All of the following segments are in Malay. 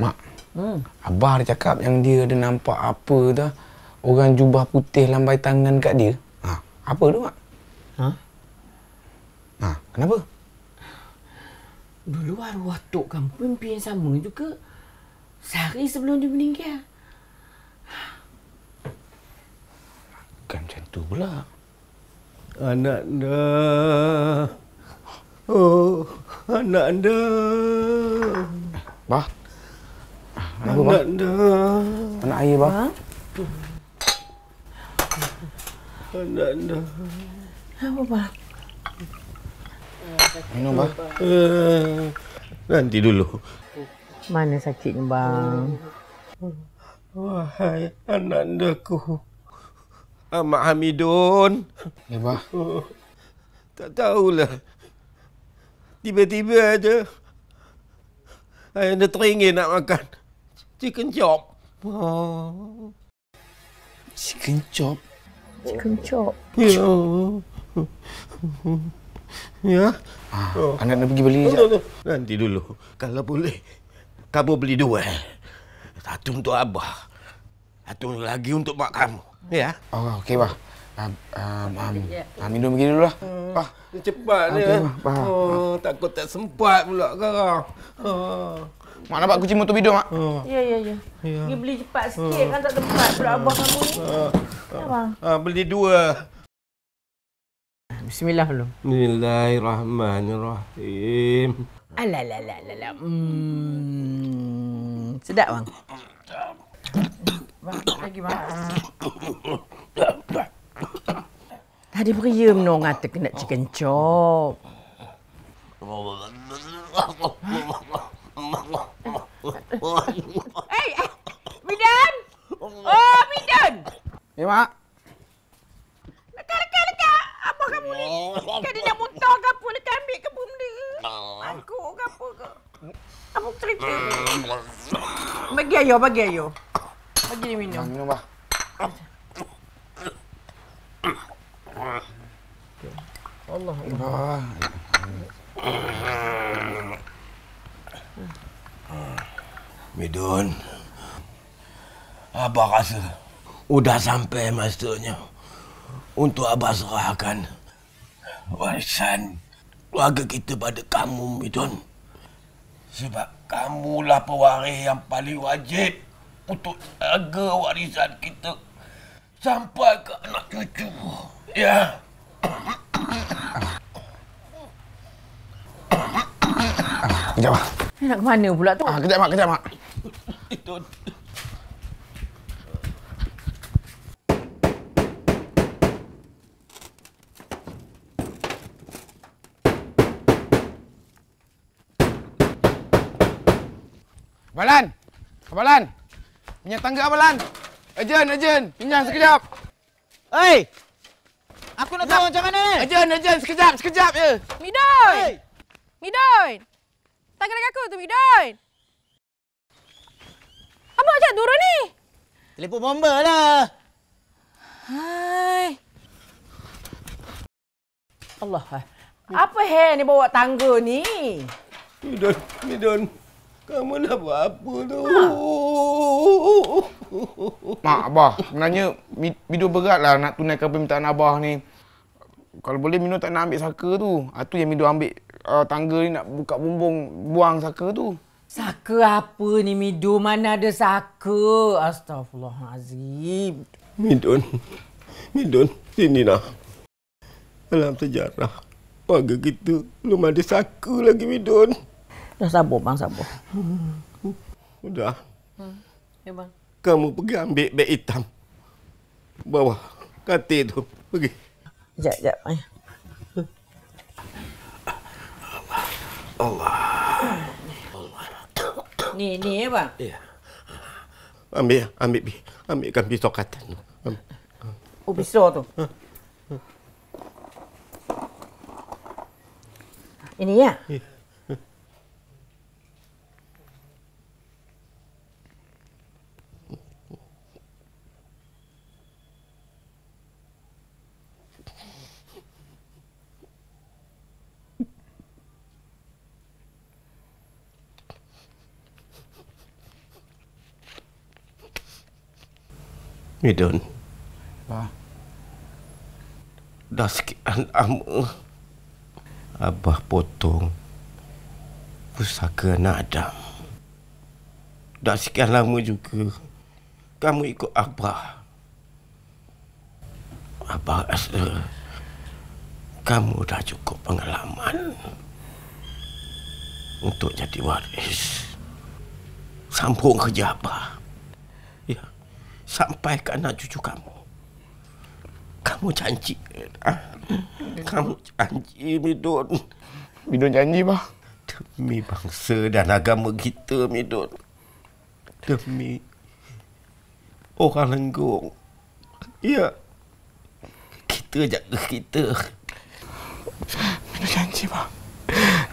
Mak. Hmm. Abah dia cakap yang dia ada nampak apa tu. Orang jubah putih lambai tangan kat dia. Ha. Apa tu, Mak? Ha? Ha, kenapa? Dulu arwah Tok kan mimpi yang sama juga. Sehari sebelum dia meninggal. Bukan macam tu pula. Anak anda. Oh, anak anda. Bah, Kenapa, bang? Tak nak air, bang. Tak nak air. Kenapa, Minum, bang. Nanti dulu. Mana sakitnya, bang? Wahai anakku. Amak Hamidun. Ya, bang. Tak tahulah. Tiba-tiba aja. Ayah dah teringin nak makan chicken chop. Chicken chop. Chicken chop. Ya. Ya. Yeah. Ah, anak nak pergi beli. Tunggu, tunggu. Nanti dulu. Kalau boleh, kamu beli dua. Satu untuk abah. Satu lagi untuk mak kamu. Ya. Yeah. Oh, okey, bah. Um, um, um, um, minum pergi dulu lah. Hmm. Bah. Cepat ah, okay, Oh, takut tak sempat pula sekarang. Oh. Mak nampak kucing motor bidung, Mak. Oh. Ya, ya, ya. Dia ya. beli cepat sikit kan tak tepat pula abang kamu ni. Kenapa? Oh. Ya, oh. ah, beli dua. Bismillah dulu. Bismillahirrahmanirrahim. Alalalalala. Hmm. Sedap, bang? Lagi, Mak. Tadi beria menurut kata kena chicken chop. Eh, Midan! Oh, Midan! Eh, Mak. Lekat, lekat, lekat. Apa kamu ni? Kan dia nak muntah ke apa? Lekat ambil ke benda? Aku ke apa ke? Apa cerita ni? Bagi ayo, bagi ayo. Bagi dia minum. Minum, Mak. Allah Allah. Midun. Abah rasa sudah sampai masanya untuk abah serahkan warisan keluarga kita pada kamu, Midun. Sebab kamulah pewaris yang paling wajib untuk jaga warisan kita sampai ke anak cucu. Ya. Jawab. Eh, nak ke mana pula tu? Ah, kejap mak, kejap mak. Abalan! Abalan! Minyak tangga Abalan! Ejen, Ejen! Pinjam sekejap! Hei! Aku nak tahu macam mana ni! Ejen, Ejen! Sekejap, sekejap je! Ya. midoy. Hey. Tangan aku tu, Midon. Apa macam turun ni? Telepon bomba lah. Hai. Allah. Apa hai ni bawa tangga ni? Midon, Midon. Kamu nak buat apa tu? Ha. Mak, Abah. Sebenarnya, Midon beratlah nak tunaikan permintaan Abah ni kalau boleh mino tak nak ambil saka tu. Ah tu yang Mido ambil uh, tangga ni nak buka bumbung buang saka tu. Saka apa ni Mido? Mana ada saka? Astagfirullahalazim. Midun. Midun, sini nak. Dalam sejarah, warga kita belum ada saka lagi Midun. Dah sabo, bang, sabo. Sudah. Hmm. Ya bang. Kamu pergi ambil beg hitam. Bawa katil tu. Pergi. Sekejap, sekejap. Eh. Allah. Allah. Ni, ni ya, bang? Ya. Yeah. Ambil, ambil, ambil. Ambilkan pisau katan tu. Oh, pisau tu. Ha. Ini ya? Ya. Yeah. You don't. Apa? Dah sikit lama. Abah potong pusaka anak Adam. Dah sekian lama juga kamu ikut Abah. Abah rasa kamu dah cukup pengalaman untuk jadi waris. sampung kerja Abah sampai ke anak cucu kamu. Kamu janji. Ah, kamu janji, Midun. Midun janji, Bah. Demi bangsa dan agama kita, Midun. Demi orang lenggung. Ya. Kita jaga kita. Midun janji, Bah.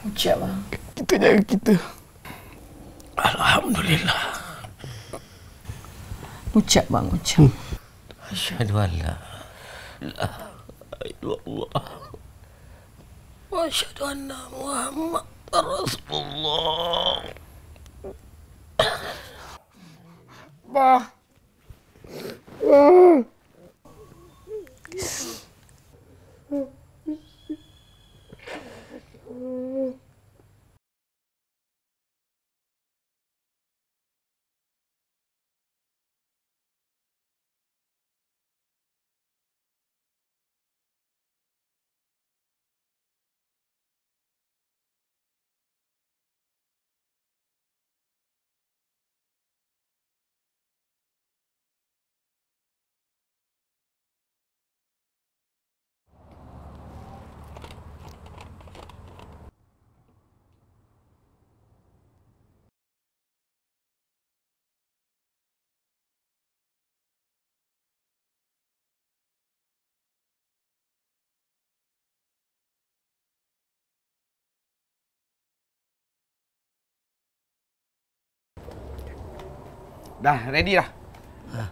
Ucap, Bah. Kita jaga kita. Alhamdulillah. Ucap bang ucap. Hmm. Asyhadu an la ilaha illallah. Wa asyhadu anna Muhammadar Rasulullah. Ba. Mm-hmm. Dah, ready dah. Ah.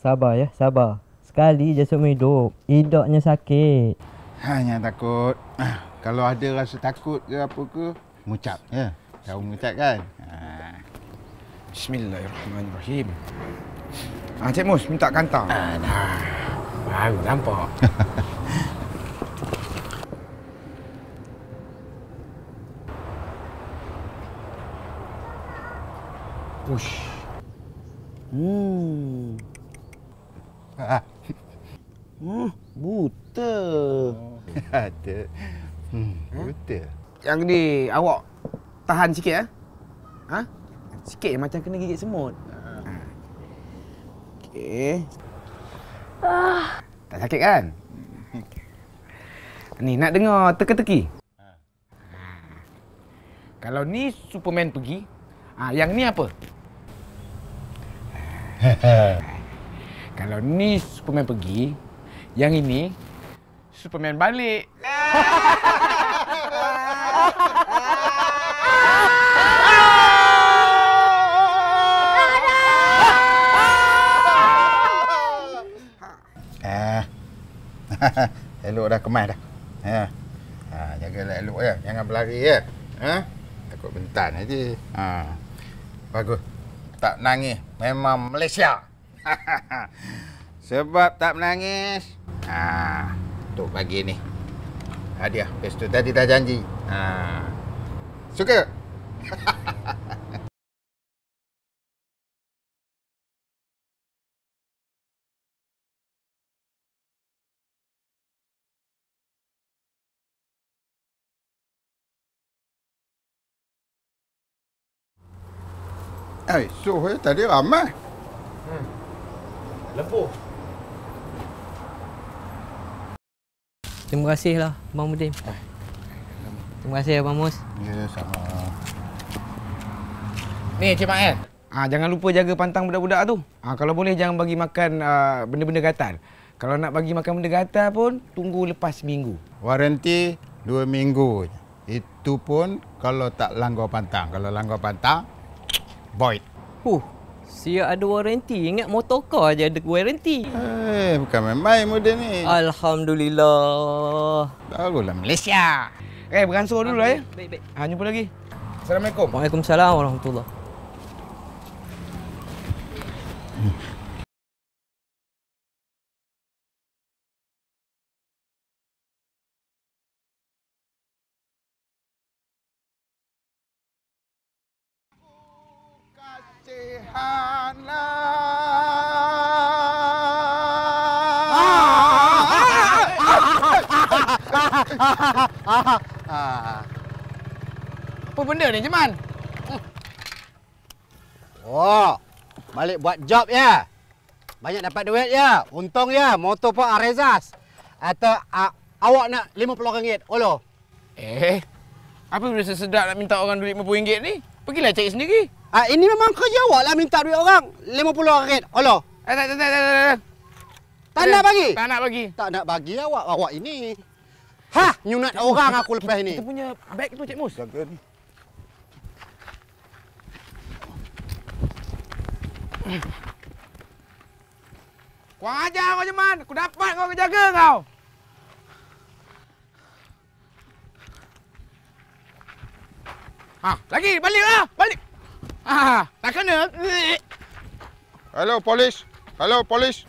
Sabar ya, sabar. Sekali je semua hidup, hidupnya sakit. Hanya takut. Ah, kalau ada rasa takut ke apa ke, mengucap. Ya. Tahu mengucap kan? Ah. Bismillahirrahmanirrahim. Bismillahirrahmanirrahim. Ah, Cik Mus, minta kantar. Ah, dah. Baru nampak. Push. Hmm. Ah. Hmm, buta. Ada. hmm, eh? buta. Yang ni awak tahan sikit eh. Ha? Sikit macam kena gigit semut. Okey. Ah. Tak sakit kan? ni nak dengar teka-teki. Ha. Hmm. Kalau ni Superman pergi, ah yang ni apa? Kalau ni Superman pergi, yang ini Superman balik. elok dah kemas dah. Ya. Ha, lah elok ya. Jangan berlari ya. Ha? Takut bentan aja. Ha. Bagus. Tak nangis, Memang Malaysia. Sebab tak menangis. Ha. Untuk pagi ni. Hadiah. Pestu tadi dah janji. Ha. Suka? Eh, so eh, tadi ramai. Hmm. Lepuh. Terima kasih lah, Abang Mudim. Eh. Terima kasih, Abang Mus. Ya, sama. Ni, Cik Mak Ah, ha, jangan lupa jaga pantang budak-budak tu. Ah, ha, kalau boleh, jangan bagi makan ah, benda-benda uh, gatal. Kalau nak bagi makan benda gatal pun, tunggu lepas minggu. Waranti dua minggu. Itu pun kalau tak langgar pantang. Kalau langgar pantang, Void. Huh. Siap ada waranti. Ingat motor kau aja ada waranti. Eh, bukan main-main model ni. Alhamdulillah. Barulah Malaysia. Eh, beransur dulu lah ya. Baik, baik. Ha, jumpa lagi. Assalamualaikum. Waalaikumsalam warahmatullahi. Hmm. Apa benda ni, Jeman? Oh, balik buat job ya. Banyak dapat duit ya. Untung ya, motor pun Arezas. Atau uh, awak nak RM50, olo. Eh, apa benda sesedap nak minta orang duit RM50 ni? Pergilah cari sendiri. Ah, ini memang kerja awak lah minta duit orang. RM50, olo. Eh, tak, tak, tak, tak, tak, tak. Tak nak bagi? Tak nak bagi. Tak nak bagi awak, awak ini. Ha! Nyunat cik orang cik aku lepas kita ni. Kita punya beg tu, Cik Mus. Jaga ni. Kau ajar kau, Jeman. Aku dapat kau jaga kau. Ha, lagi baliklah. Balik. Lah, ha, ha, ha, tak kena. Hello polis. Hello polis.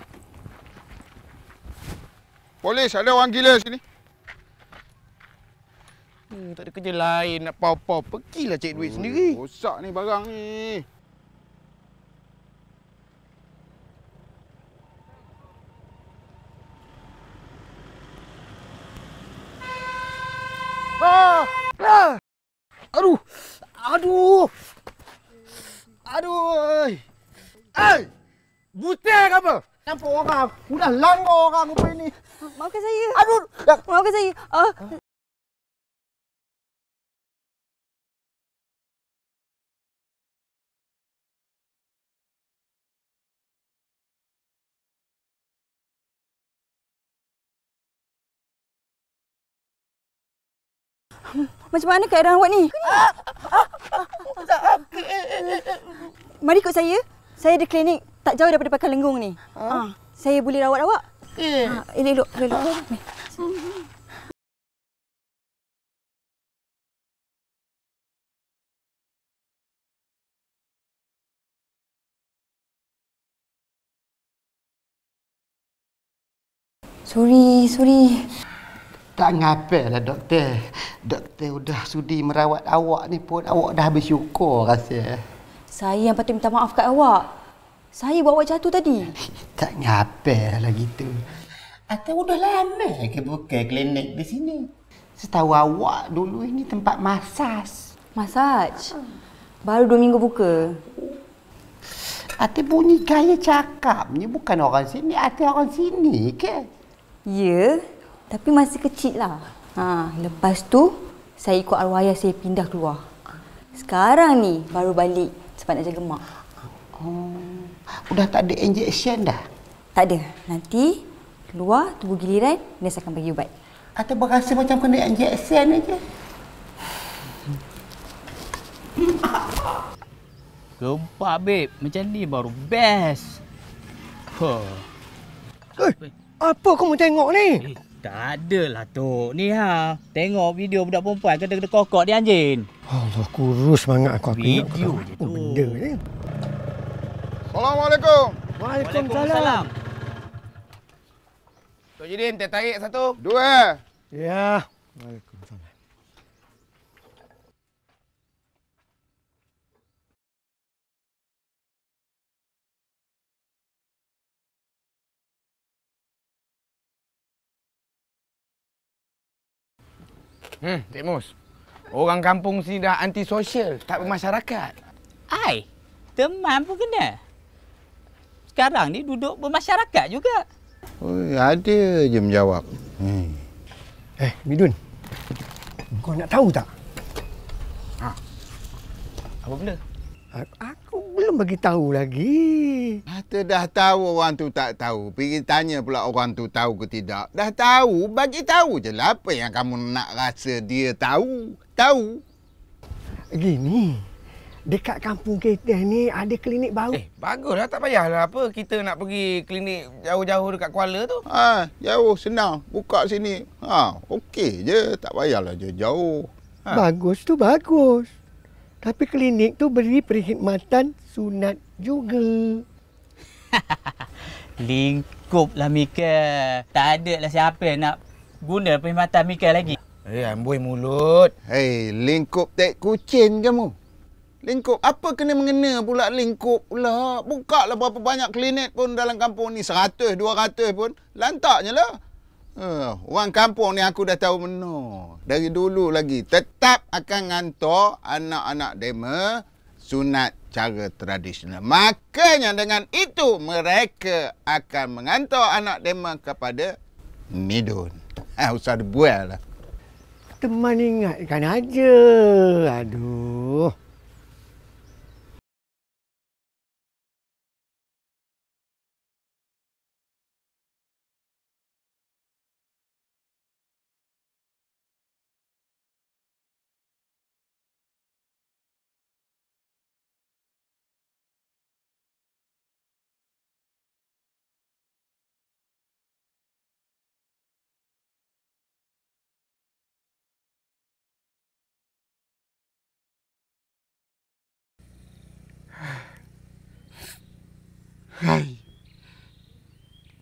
Polis, ada orang gila sini. Hmm, tak ada kerja lain nak pau-pau. Pergilah cek duit hmm, sendiri. Rosak ni barang ni. Ah! ah! Aduh! Aduh! Aduh! Hei! Buta apa? Nampak orang. Sudah langgar orang rupanya ni. Maafkan saya. Aduh! Maafkan saya. Ah. Macam mana keadaan awak ni? Mari ikut saya. Saya ada klinik tak jauh daripada pakan lenggung ni. Ha? Ah, saya boleh rawat awak. Ha, ah, elok, elok. elok, elok. Ah. Sorry, sorry. Tak lah doktor. Doktor sudah sudi merawat awak ni pun awak dah bersyukur syukur rasa. Saya yang patut minta maaf kat awak. Saya buat awak jatuh tadi. Tak lagi tu. Atau sudah lama ke buka klinik di sini? Setahu awak dulu ini tempat masas. Masaj? Baru dua minggu buka. Ati bunyi gaya cakap ni bukan orang sini. Ati orang sini ke? Ya, yeah. Tapi masa kecil lah. Ha, lepas tu, saya ikut arwah ayah saya pindah keluar. Sekarang ni baru balik sebab nak jaga mak. Oh. Udah tak ada injection dah? Tak ada. Nanti keluar, tubuh giliran, nurse akan bagi ubat. Atau berasa macam kena injection aja. Gempak, babe. Macam ni baru best. Huh. Eh, apa kamu tengok ni? Eh. Tak ada lah tu. Ni ha, tengok video budak perempuan kata kena kokok dia anjing. Allah kurus sangat aku aku. Video je oh, tu. Benda ni. Eh. Assalamualaikum. Waalaikumsalam. Tok Jidin, teh satu. Dua. Ya. Baik. Hmm, Tik Mus. Orang kampung sini dah antisosial, tak bermasyarakat. Ai, teman pun kena. Sekarang ni duduk bermasyarakat juga. Oh, ada je menjawab. Hmm. Eh, Midun. Kau nak tahu tak? Ha. Apa benda? belum bagi tahu lagi. Kata dah tahu orang tu tak tahu. Pergi tanya pula orang tu tahu ke tidak. Dah tahu, bagi tahu je lah apa yang kamu nak rasa dia tahu. Tahu. Gini, dekat kampung kita ni ada klinik baru. Eh, baguslah tak payahlah apa kita nak pergi klinik jauh-jauh dekat Kuala tu. Ha, jauh senang. Buka sini. Ha, okey je. Tak payahlah jauh-jauh. Ha. Bagus tu bagus. Tapi klinik tu beri perkhidmatan sunat juga. Lingkuplah Mika. Tak ada lah siapa nak guna perkhidmatan Mika lagi. Eh, hey, amboi mulut. Hei, lingkup tak kucing kamu. Lingkup, apa kena mengena pula lingkup pula? Buka lah berapa banyak klinik pun dalam kampung ni. Seratus, dua ratus pun. Lantaknya lah. Uh, orang kampung ni aku dah tahu benar. Dari dulu lagi tetap akan ngantor anak-anak demo sunat cara tradisional. Makanya dengan itu mereka akan mengantar anak demo kepada Midun. Ha, uh, usah dibuat lah. Teman ingatkan aja. Aduh. Hai.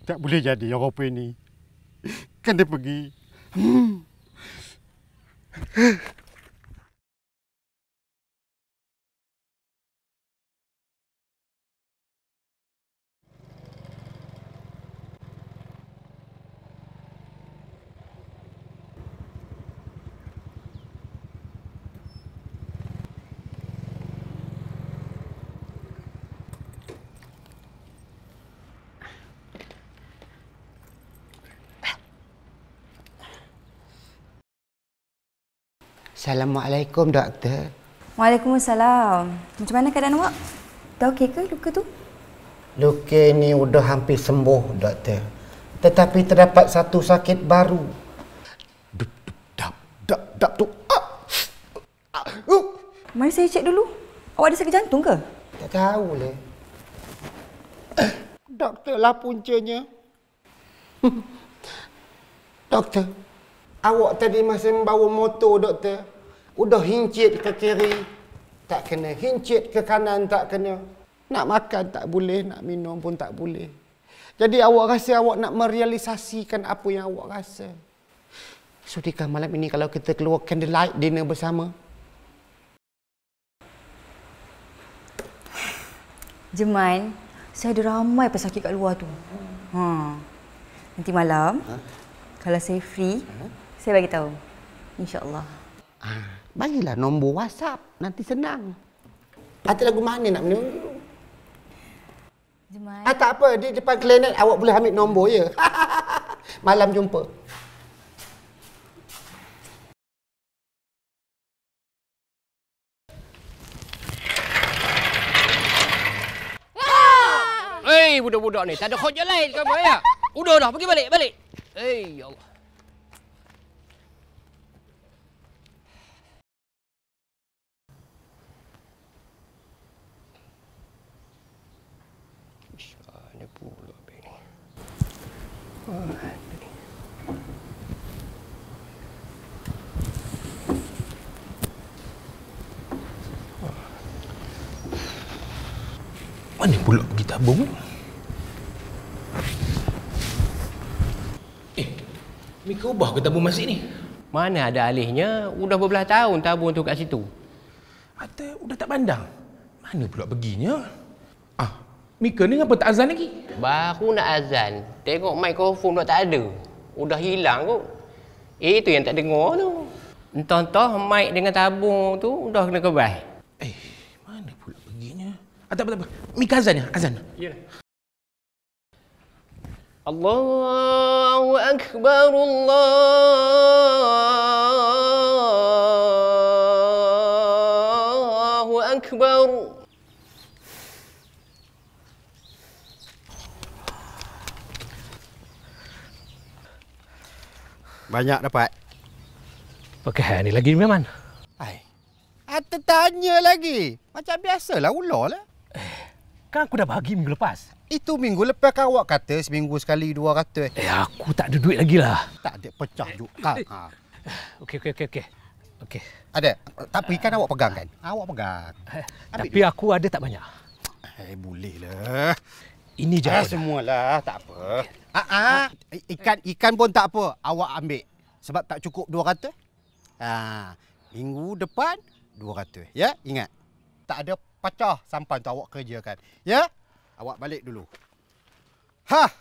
Tak boleh jadi orang apa ini. Kan dia pergi. Hmm. Assalamualaikum, Doktor. Waalaikumsalam. Macam mana keadaan awak? Dah okey ke luka tu? Luka ni sudah hampir sembuh, Doktor. Tetapi terdapat satu sakit baru. Dup, dup, dap, tu. Ah! Ah! Uh! Mari saya cek dulu. Awak ada sakit jantung ke? Tak tahu lah. Doktor lah puncanya. Doktor, awak tadi masih membawa motor, Doktor. Udah hincit ke kiri, tak kena. Hincit ke kanan, tak kena. Nak makan tak boleh, nak minum pun tak boleh. Jadi awak rasa awak nak merealisasikan apa yang awak rasa. Sudikah malam ini kalau kita keluar candlelight dinner bersama? Jeman, saya ada ramai pesakit kat luar tu. Ha. Nanti malam, ha? kalau saya free, ha? saya bagi tahu. InsyaAllah. Ha. Bagilah nombor WhatsApp. Nanti senang. Patut lagu mana nak menunggu? Jumai. Ah, tak apa. Di depan klinik awak boleh ambil nombor ya. Malam jumpa. Hei budak-budak ni, tak ada khot lain kau buat ya. Udah dah, pergi balik, balik. Hei ya Allah. Mana pula pergi tabung eh, ni? Eh, Mika ubah ke tabung masjid ni? Mana ada alihnya, udah berbelah tahun tabung tu kat situ. Atau udah tak pandang? Mana pula perginya? Mika ni kenapa tak azan lagi? Baru nak azan. Tengok mikrofon dah tak ada. Udah hilang kot. Eh, tu yang tak dengar tu. Entah-entah mic dengan tabung tu dah kena kebas. Eh, mana pula perginya? Ah, tak apa-apa. Mika azan ya? Azan. Ya. Allahu Akbar Allah. Banyak dapat. Okey, ni lagi memang. Hai. Ata ah, tanya lagi. Macam biasalah ular lah. Eh, kan aku dah bagi minggu lepas. Itu minggu lepas kau awak kata seminggu sekali dua ratus. Eh, aku tak ada duit lagi lah. Tak ada pecah juga. Kang. Ah, ha. Eh. Ah. Okey, okey, okey. Okay. okay. Ada. Tapi kan awak pegang kan? Awak pegang. Eh, tapi aku ada tak banyak? Eh, boleh lah. Ini je. Ah, semua lah, Tak apa. Ah, ah, ah. Ikan ikan pun tak apa. Awak ambil. Sebab tak cukup dua kata. Ah, minggu depan dua kata, Ya, ingat. Tak ada pecah sampan tu awak kerjakan. Ya? Awak balik dulu. Hah!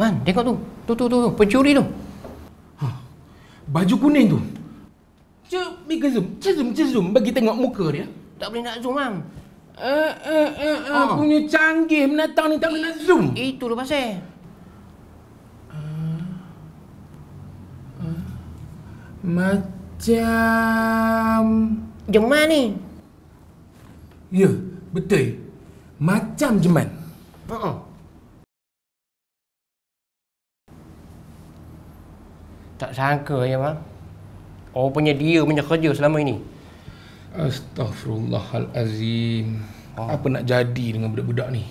Man, tengok tu. Tu, tu, tu. tu. Pencuri tu. Ha. Baju kuning tu. Cuk, bagi zoom. Cuk, zoom, cuk, zoom. Bagi tengok muka dia. Tak boleh nak zoom, bang. Eh, eh, eh, eh ah. Punya canggih menatang ni tak boleh nak zoom. Itu lah eh. pasal. Macam... Jeman ni? Ya, betul. Macam Jeman. Uh-uh. Tak sangka ya bang. Oh punya dia punya kerja selama ini. Astaghfirullahalazim. Oh. Apa nak jadi dengan budak-budak ni?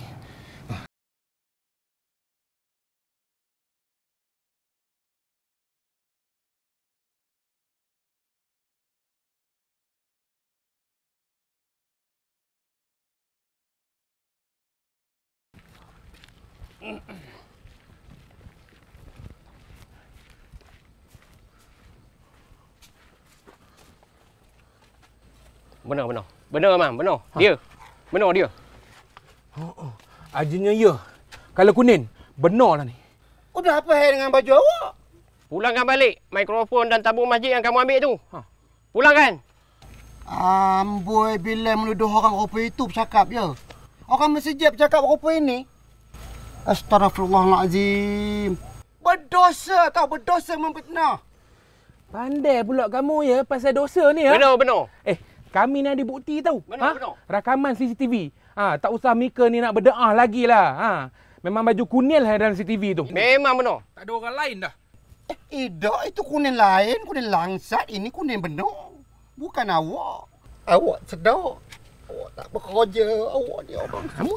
Benar, Mam. Benar. Ha. Dia. Benar dia. Oh, oh. Ajinya ya. Kalau kuning, benarlah ni. Udah apa hal dengan baju awak? Pulangkan balik mikrofon dan tabung masjid yang kamu ambil tu. Ha. Pulangkan. Amboi bila meluduh orang rupa itu bercakap ya. Orang masjid bercakap rupa ini. Astagfirullahalazim. Berdosa tak berdosa memfitnah. Pandai pula kamu ya pasal dosa ni ya. Benar benar. Eh, kami ni ada bukti tau. Mana, ha? mana? Rakaman CCTV. Ha, tak usah Mika ni nak berdeah lagi lah. Ha. Memang baju kunil lah dalam CCTV tu. Memang benar. Tak ada orang lain dah. Eh, tak. Eh, itu kunil lain. Kunil langsat. Ini kunil benar. Bukan awak. Awak sedap. Awak tak bekerja. Awak ni orang. Kamu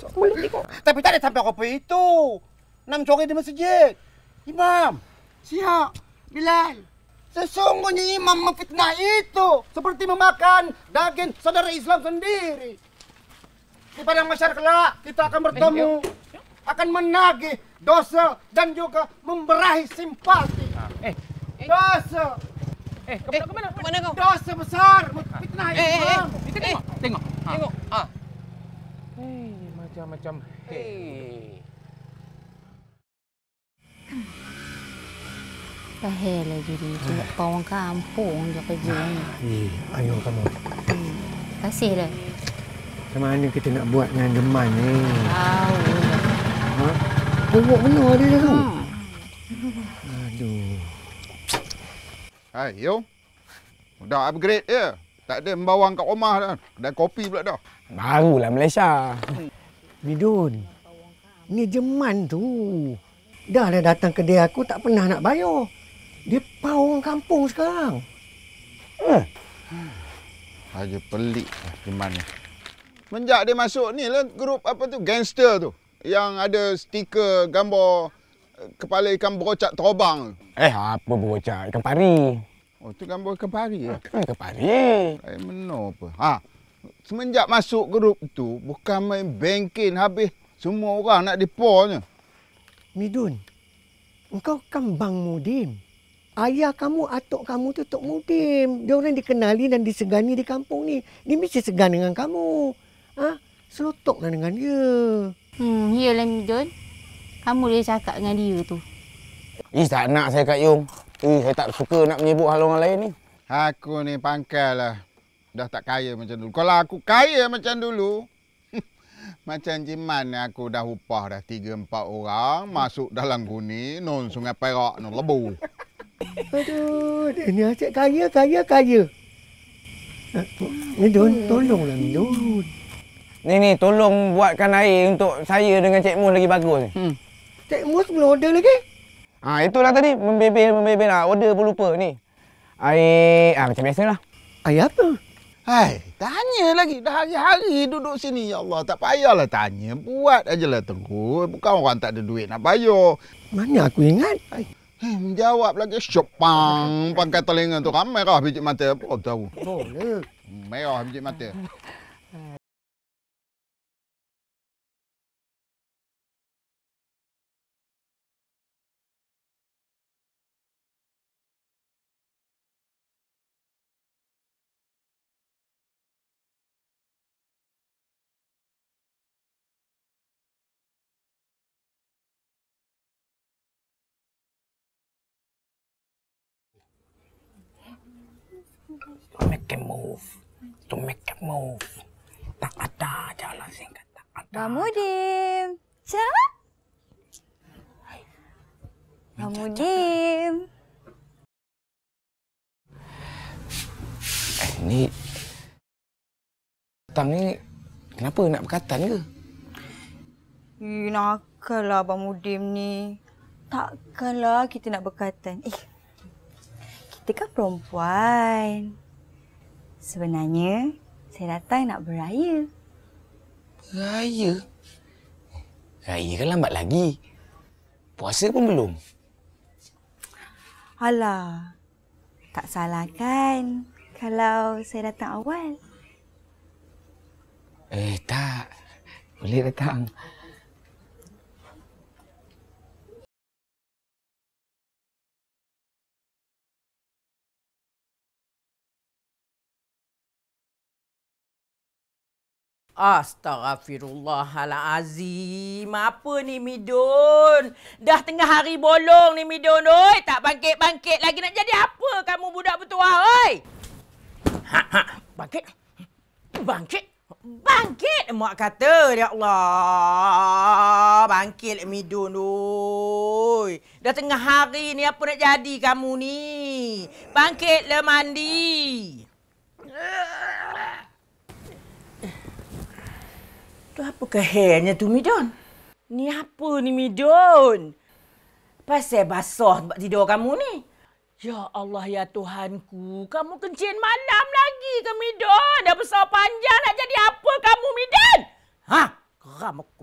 Tapi tak ada sampai apa itu. Enam sore di masjid. Imam. Siap. Bilal. Sesungguhnya imam memfitnah itu seperti memakan daging saudara Islam sendiri. Di padang masyarakat lah, kita akan bertemu, eh, akan menagih dosa dan juga memberahi simpati. Ah, eh. eh, Dosa. Eh, ke eh, mana? Ke mana kau? Dosa besar ah. fitnah Islam. Eh, ah. eh, eh. Tengok. Tengok. Tengok. Ha. Hei, macam-macam. Hei. Hey ke hele lah jadi tu kau ke je ke je ni eh ayo kamu hmm. kasih lah. macam mana kita nak buat dengan geman ni tahu lah. ha buruk benar dia tu hmm. aduh hai dah upgrade ya yeah. tak ada membawang kat rumah dah kedai kopi pula dah barulah malaysia bidun ni jeman tu Dah dah datang kedai aku tak pernah nak bayar. Dia pau kampung sekarang. Eh. Hmm. Aja pelik gimana. Lah Menjak dia masuk ni lah grup apa tu gangster tu yang ada stiker gambar eh, kepala ikan bocak terobang. Eh apa bocak? ikan pari. Oh tu gambar ikan pari ya. Ah, ikan pari. Ai eh, meno apa. Ha. Semenjak masuk grup tu bukan main banking, habis semua orang nak depa Midun. Engkau kan bang mudim ayah kamu, atuk kamu tu Tok Mudim. Dia orang dikenali dan disegani di kampung ni. Dia mesti segan dengan kamu. Ha? Selotoklah dengan dia. Hmm, iyalah Midun. Kamu dia cakap dengan dia tu. Ih, tak nak saya Kak Yung. Ih, saya tak suka nak menyebut hal orang lain ni. Aku ni lah, Dah tak kaya macam dulu. Kalau aku kaya macam dulu, macam jiman ni aku dah upah dah tiga empat orang masuk dalam guni, non sungai perak, non lebu. Aduh, dia ni asyik kaya, kaya, kaya. Midun, eh, hmm. tolonglah Midun. Ni ni, tolong buatkan air untuk saya dengan Cik Mus lagi bagus ni. Hmm. Cik Mus belum order lagi? Ha, itulah tadi, membebel, membebel lah. Order pun lupa ni. Air, ha, macam lah. Air apa? Hai, tanya lagi. Dah hari-hari duduk sini. Ya Allah, tak payahlah tanya. Buat ajalah tengku. Bukan orang tak ada duit nak bayar. Mana aku ingat? Hai. Hmm, jawab lagi syopang pangkat telinga tu kan merah biji mata apa tahu. Betul. Ya. Hmm, merah biji mata. move. To make a move. Tak ada jalan singkat. Tak ada. Mamudim. Cara? Mamudim. Eh, ni... Tang ni... Kenapa nak berkatan ke? Ih, nakalah Abang Mudim ni. tak. Kalah kita nak berkatan. Eh, kita kan perempuan. Sebenarnya, saya datang nak beraya. Raya? Raya kan lambat lagi. Puasa pun belum. Alah, tak salah kan kalau saya datang awal? Eh, tak. Boleh datang. Boleh datang. Astaghfirullahalazim. Apa ni Midun? Dah tengah hari bolong ni Midun. Oi, tak bangkit-bangkit lagi nak jadi apa kamu budak bertuah, oi? Ha, ha, bangkit. Bangkit. Bangkit mak kata, ya Allah. Bangkit Midun, oi. Dah tengah hari ni apa nak jadi kamu ni? Bangkit le mandi. Tu apa ke hairnya tu Midon? Ni apa ni Midon? Pasal basah tempat tidur kamu ni? Ya Allah ya Tuhanku, kamu kencing malam lagi ke Midon? Dah besar panjang nak jadi apa kamu Midon? Ha? Geram aku.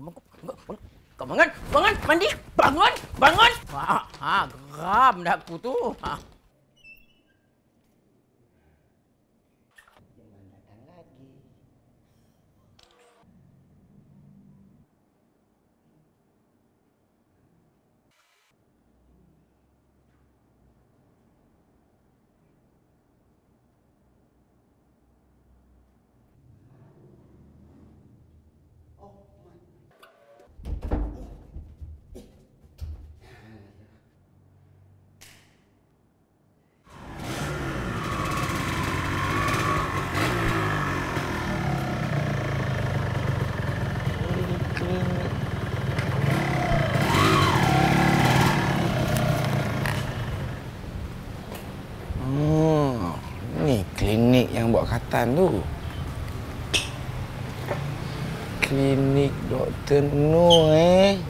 Kau bangun, bangun, mandi, bangun, bangun. Ha, ha geram dah aku tu. Ha. Tuan tu. Klinik Dr. Nur eh.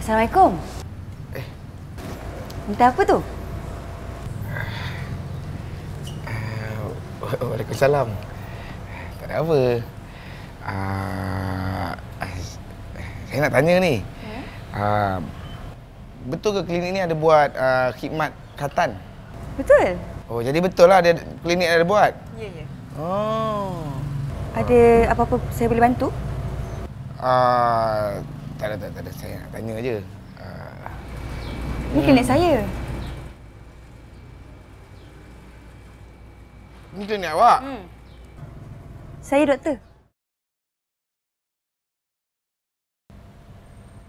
Assalamualaikum. Eh. Minta apa tu? Uh, Waalaikumsalam. Tak ada apa. Uh, saya nak tanya ni. Ya. Uh, betul ke klinik ni ada buat uh, khidmat katan? Betul. Oh, jadi betul lah ada klinik ada buat? Ya, ya. Oh. Ada uh, apa-apa saya boleh bantu? Ah, uh, tak ada, tak ada. Saya nak tanya aje. Uh, ah. Ini klinik hmm. saya. Ini klinik awak? Hmm. Saya doktor.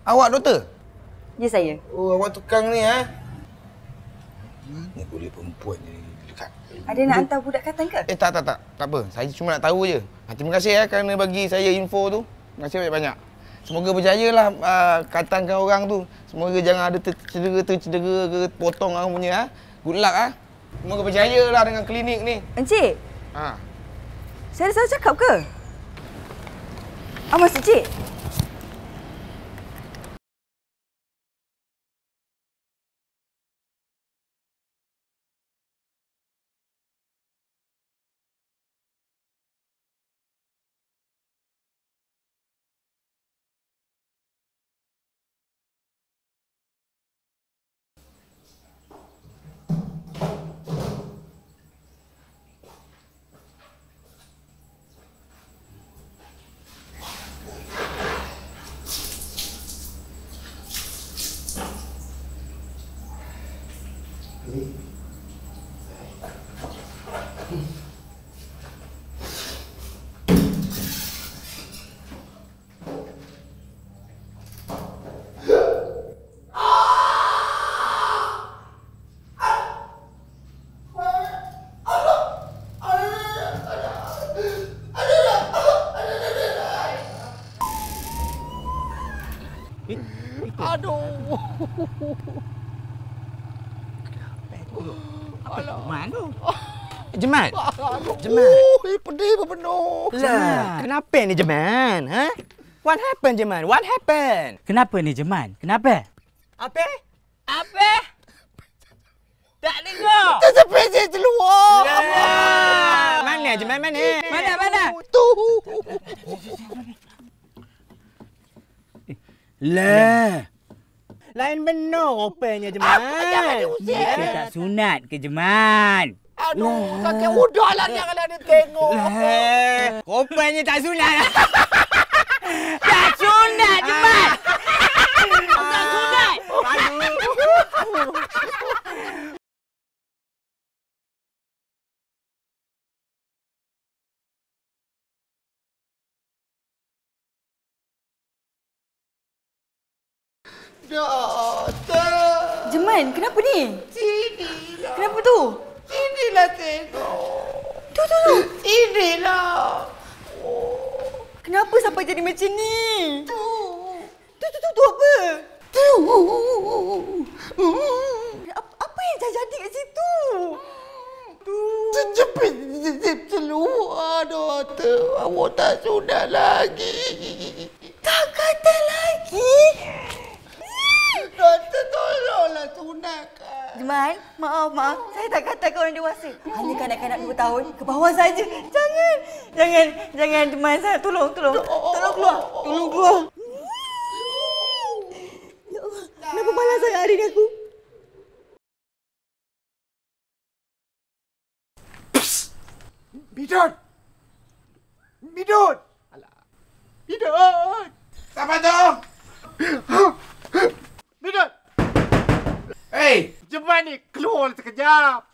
Awak doktor? Ya, saya. Oh, awak tukang ni, eh? Mana boleh perempuan ni? Dekat. Ada nak hantar budak katan ke? Eh, tak, tak, tak. Tak apa. Saya cuma nak tahu je. Ha, terima kasih ya, kerana bagi saya info tu. Terima kasih banyak-banyak. Semoga berjayalah uh, ah, kau orang tu. Semoga jangan ada tercedera-tercedera ke potong orang punya. Ah. Good luck ah. Semoga berjayalah dengan klinik ni. Encik. Ha. Saya ada salah cakap ke? Apa ah, maksud cik? Jemat. Jemat. Uh, ini pedih berpenuh. Lah, kenapa ni Jemat? Ha? What happened, Jemat? What happened? Kenapa ni Jemat? Kenapa? Apa? Apa? tak dengar. Itu sepeda terluar. Lah. Lah. Mana Jemat mana? Mana, mana? Tu. Lah. Lain benar rupanya, Jemat. Apa yang ada usia? Dia tak sunat ke, Jemat? Aduh, kaki udah lah eh. ni, kalau ada tengok. Kopanya lah. tak sunat. tak sunat, cepat. Doktor! Jeman, kenapa ni? Sini lah. Kenapa tu? Kenapa? Tu tu tu. lah. Kenapa sampai jadi macam ni? Tu. Tu tu tu, tu apa? Tu. Apa, apa yang dah jadi kat situ? Tu. Cepat cepat keluar doktor. Awak tak sudah lagi. Tak kata lagi. Doktor maaf, maaf. Saya tak kata kau orang dewasa. Hanya kanak-kanak dua tahun ke bawah saja. Jangan. Jangan, jangan Jeman saya tolong, tolong. Tolong oh, oh, oh, keluar. Tolong keluar. Ya Allah, kenapa malas saya hari ini aku? Bidot! Bidot! Alah. Bidot! Siapa tu? Jeman ni keluar sekejap.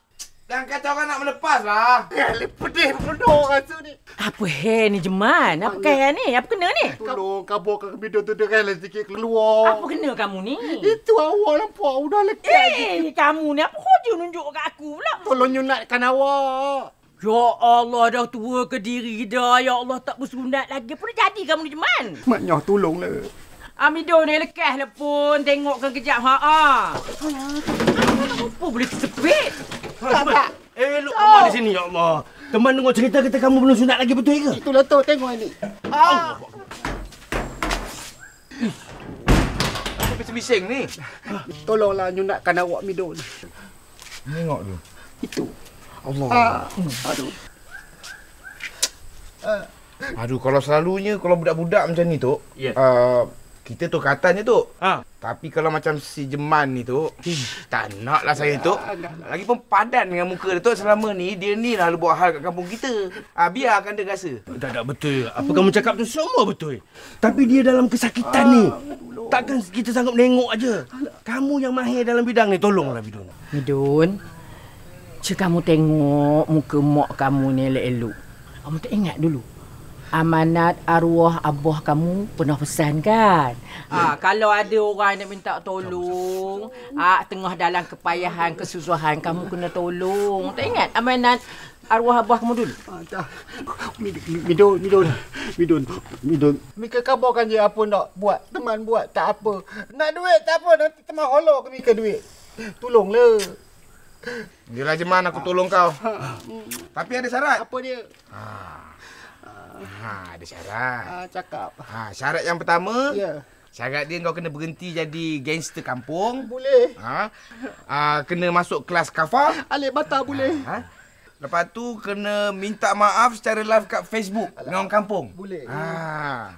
Dan kata orang nak melepas lah. Eh, pedih penuh tu ni. Apa hal ni Jeman? Apa kaya ni? Apa kena ni? Tolong kaburkan kebidu tu dia rela sikit keluar. Apa kena kamu ni? Itu awak lampau udah dah lekat. Eh, kamu ni apa kau je nunjuk kat aku pula? Tolong nyunatkan awak. Ya Allah dah tua ke diri dah. Ya Allah tak bersunat lagi. Apa jadi kamu ni Jeman? Mak tolonglah. Amido ni lekas lepun lah tengokkan kejap ha. ha. Apa boleh tersepit? Tak Eh, lu so. di sini ya Allah. Teman dengar cerita kita kamu belum sunat lagi betul ke? Itulah tu tengok ini. Ha. Apa pasal bising ni? Tolonglah nyunatkan awak Mido ni. Tengok tu. Itu. Allah. Ah. Aduh. Aduh, kalau selalunya kalau budak-budak macam ni tu, yeah. uh, kita tu katanya tu. Ha. Tapi kalau macam si Jeman ni tu, hmm. tak nak lah saya ya tu. Lagipun pun padan dengan muka dia tu selama ni dia ni lah buat hal kat kampung kita. Ha, biarkan dia rasa. Tak tak betul. Apa kamu cakap tu semua betul. Tapi dia dalam kesakitan ha. ni. Takkan kita sanggup tengok aja. Kamu yang mahir dalam bidang ni tolonglah Bidun. Bidun. Cik kamu tengok muka mak kamu ni elok-elok. Kamu tak ingat dulu amanat arwah abah kamu pernah pesan kan? Ah, ha, kalau ada orang nak minta tolong, ha, tengah dalam kepayahan, kesusahan, kamu kena tolong. Tak ingat amanat arwah abah kamu dulu? Ah, Midun, Midun, Midun, Midun. Mika kabur kan je apa nak buat, teman buat, tak apa. Nak duit tak apa, nanti teman holok ke Mika duit. Tolonglah. Dia lah je aku tolong kau. Ah. Tapi ada syarat. Apa dia? Ah. Ha, ada syarat. Ha, cakap. Ha, syarat yang pertama. Ya. Yeah. Syarat dia kau kena berhenti jadi gangster kampung. Boleh. Ha. ha kena masuk kelas kafar. Alif batal boleh. Ha. ha. Lepas tu kena minta maaf secara live kat Facebook Alah. dengan orang kampung. Boleh. Ha.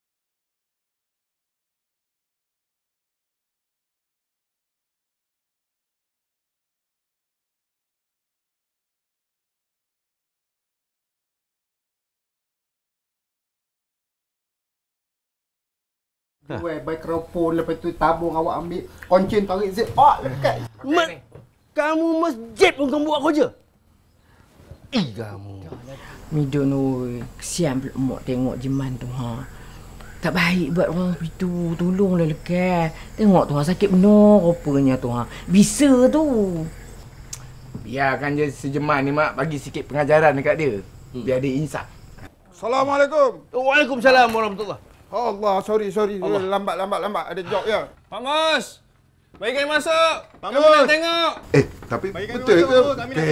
Buat ha. mikrofon lepas tu tabung awak ambil Koncin tarik zip Oh lekat Ma- Kamu masjid pun kamu buat kerja Ih kamu Midun ni Kesian pula mak tengok jeman tu ha tak baik buat orang begitu. Tolonglah lekat. Tengok tu ha, sakit benar rupanya tu ha. Bisa tu. Biarkan je sejeman ni mak bagi sikit pengajaran dekat dia. Hmm. Biar dia insaf. Assalamualaikum. Waalaikumsalam warahmatullahi. Allah, sorry, sorry. Allah. Lambat, lambat, lambat. Ada job ya. Pak Mos! Baik kami masuk. Pak nak tengok. Eh, tapi Baikkan betul ke?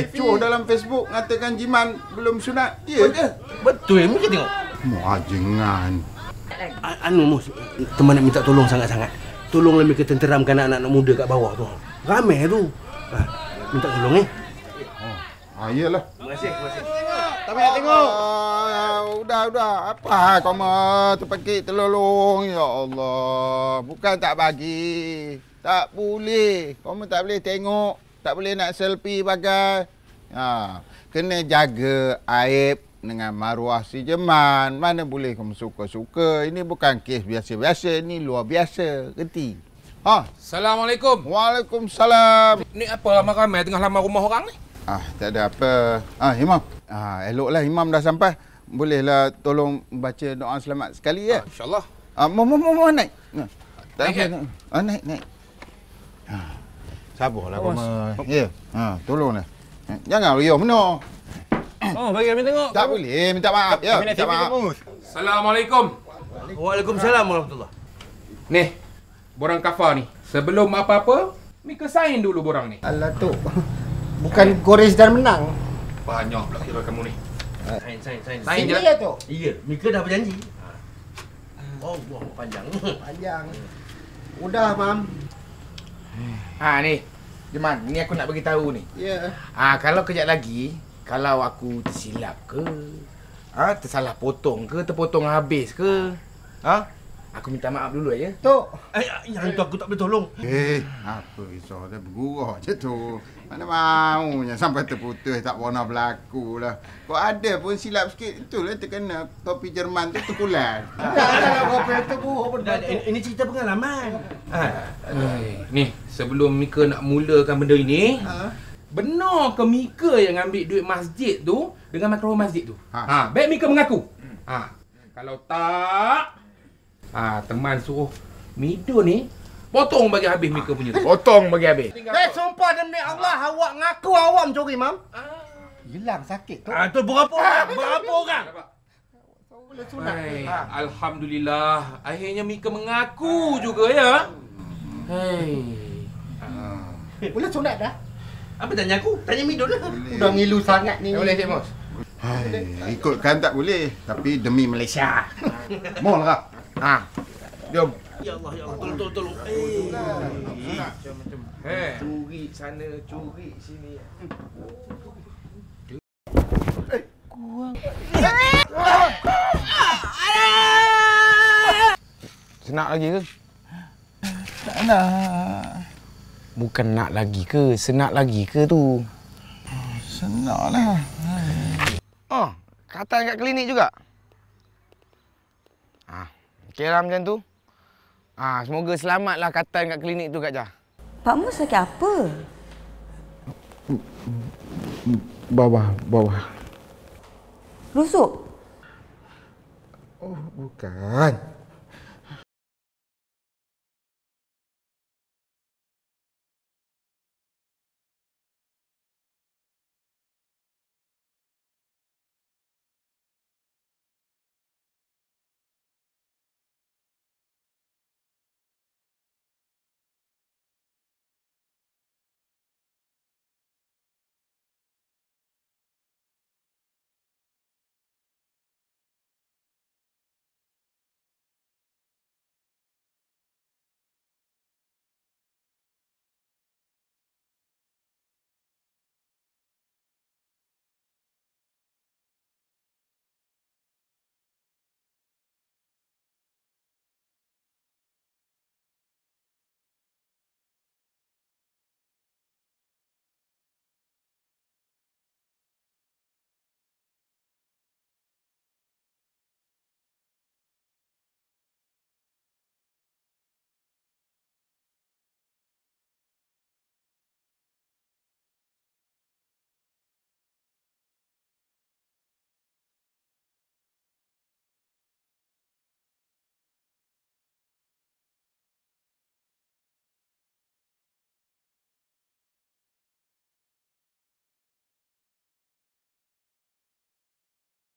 Kecoh dalam Facebook ngatakan jiman belum sunat. Ya yeah. ke? Mungkin eh? tengok. Muah jengan. Anu Mos, teman nak minta tolong sangat-sangat. Tolong lebih ketenteramkan anak-anak muda kat bawah tu. Ramai tu. Ha, minta tolong eh. Ha, ah, iyalah. Terima kasih, terima kasih. Tapi nak tengok. Ah udah udah apa kau mau pergi terlolong ya Allah bukan tak bagi tak boleh kau mau tak boleh tengok tak boleh nak selfie bagai ha kena jaga aib dengan maruah si jeman mana boleh kau suka-suka ini bukan kes biasa-biasa ini luar biasa reti ha assalamualaikum waalaikumsalam ni apa ramai-ramai tengah lama rumah orang ni ah tak ada apa ah imam ah eloklah imam dah sampai bolehlah tolong baca doa selamat sekali ya. Ah, InsyaAllah. Ah, mau, mau, mau, mau naik. Tak naik, eh? naik. Ah, naik, naik. Ah. Lah, ya, ha. Sabarlah, Ya, yeah. Ah tolonglah. Jangan riuh benar. Oh, bagi kami tengok. Tak boleh, minta maaf. ya, minta maaf. Assalamualaikum. Waalaikumsalam warahmatullahi Nih, borang kafar ni. Sebelum apa-apa, Mika sign dulu borang ni. Alah, Tok. Bukan goris dan menang. Banyak pula kira kamu ni. Sain, sain, sain. Sain dia ya? tu? Iya, yeah. Mika dah berjanji. Ah. Ah, oh, buah panjang. Panjang. Hmm. Udah, Mam. Ha, ni. Jeman, ni aku nak bagi tahu ni. Ya. Yeah. Ha, kalau kejap lagi, kalau aku tersilap ke, ha, tersalah potong ke, terpotong habis ke, ha, aku minta maaf dulu ya. Tok. Eh, yang tu aku tak boleh tolong. Eh, apa risau dia bergurau je tu. Mana maunya sampai terputus tak pernah berlaku lah. Kok ada pun silap sikit itulah terkena topi Jerman tu terkulat. Dah dah dah berapa itu buruk pun. Ini cerita pengalaman. Ha. Ni sebelum Mika nak mulakan benda ini. Ha? Benar ke Mika yang ambil duit masjid tu dengan makro masjid tu? Ha. ha. Baik Mika mengaku. Ha, kalau tak ha, teman suruh Mido ni Potong bagi habis Mika punya tu. Potong bagi habis. Eh, sumpah demi Allah, ah. awak ngaku awak mencuri, Mam. Ah. Hilang sakit tu. Ah, tu berapa orang? berapa orang? Hai, Alhamdulillah, akhirnya Mika mengaku ah. juga, ya. Hei. Ah. Ula sunat dah. Apa tanya aku? Tanya Mido lah. Boleh. Udah ngilu sangat ni. Boleh, Cik Mos. Hai, ikutkan tak boleh. Tapi demi Malaysia. Mall lah. Ha. Jom. Ya Allah, ya Allah. Ah, tolong, tolong, tolong. Eh. Eh. Curi sana, curi sini. Eh, kurang. Senak lagi ke? Tak nak. Bukan nak lagi ke? Senak lagi ke tu? Senaklah. Oh, kata kat klinik juga? Ah, okay lah macam tu. Ha, semoga selamatlah kata kat klinik tu Kak Jah. Pak Mus sakit apa? Bawah, bawah. Rusuk? Oh, Bukan.